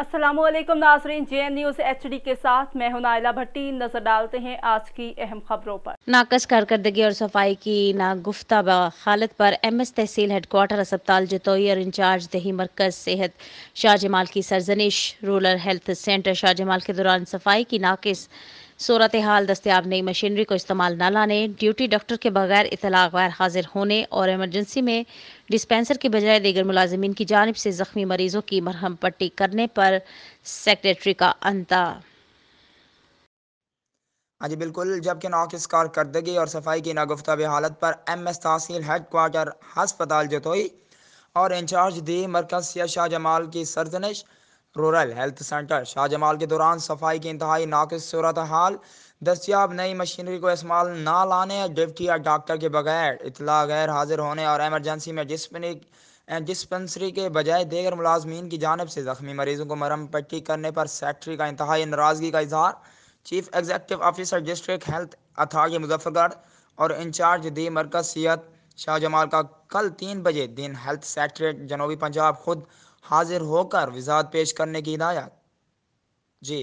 Aslam Nazreen J N news H D के साथ मैं हूं नायला भट्टी नज़र डालते हैं आज की अहम खबरों पर नाकस कारकर्दगी और सफाई की नागुफ्ता हालत पर एम एस तहसील हेडकोार्टर अस्पताल जतोई और इंचार्ज दही मरकज सेहत शाहजमाल की सरजनिश रूरल हेल्थ सेंटर शाहजमाल के दौरान सफाई की नाकस सूरत हाल दस्तियाब नई मशीनरी को इस्तेमाल न लाने ड्यूटी डॉक्टर के बगैर इतला गैर हाजिर होने और एमरजेंसी में डिस्पेंसर के बजाय दीगर मुलाजमीन की जानब से ज़ख्मी मरीजों की मरहम पट्टी करने पर सेक्रेटरी का अंता हाँ जी बिल्कुल जबकि नाकिस कारदगी और सफाई की नागफ्ता हालत पर एम एस तहसील हेड क्वार्टर हस्पताल जतोई और इंचार्ज दी मरकज सिया शाह जमाल की सरजनश रूरल हेल्थ सेंटर शाहजमाल के दौरान सफाई की इंतहाई नाकस सूरत हाल दस्तियाब नई मशीनरी को इस्तेमाल ना लाने डिप्टी या डॉक्टर के बगैर इतला गैर हाजिर होने और एमरजेंसी में डिस्पनी डिस्पेंसरी के बजाय देगर मुलाजमीन की जानब से ज़ख्मी मरीजों को मरम पट्टी करने पर सेक्ट्री का इंतहाई नाराज़गी का इजहार chief executive officer district health authority Muzaffargarh और इंचार्ज दी मरकज सिहत शाह जमाल का कल तीन बजे दिन हेल्थ सेक्रेटरी जनूबी पंजाब खुद हाजिर होकर विजात पेश करने की हिदायत जी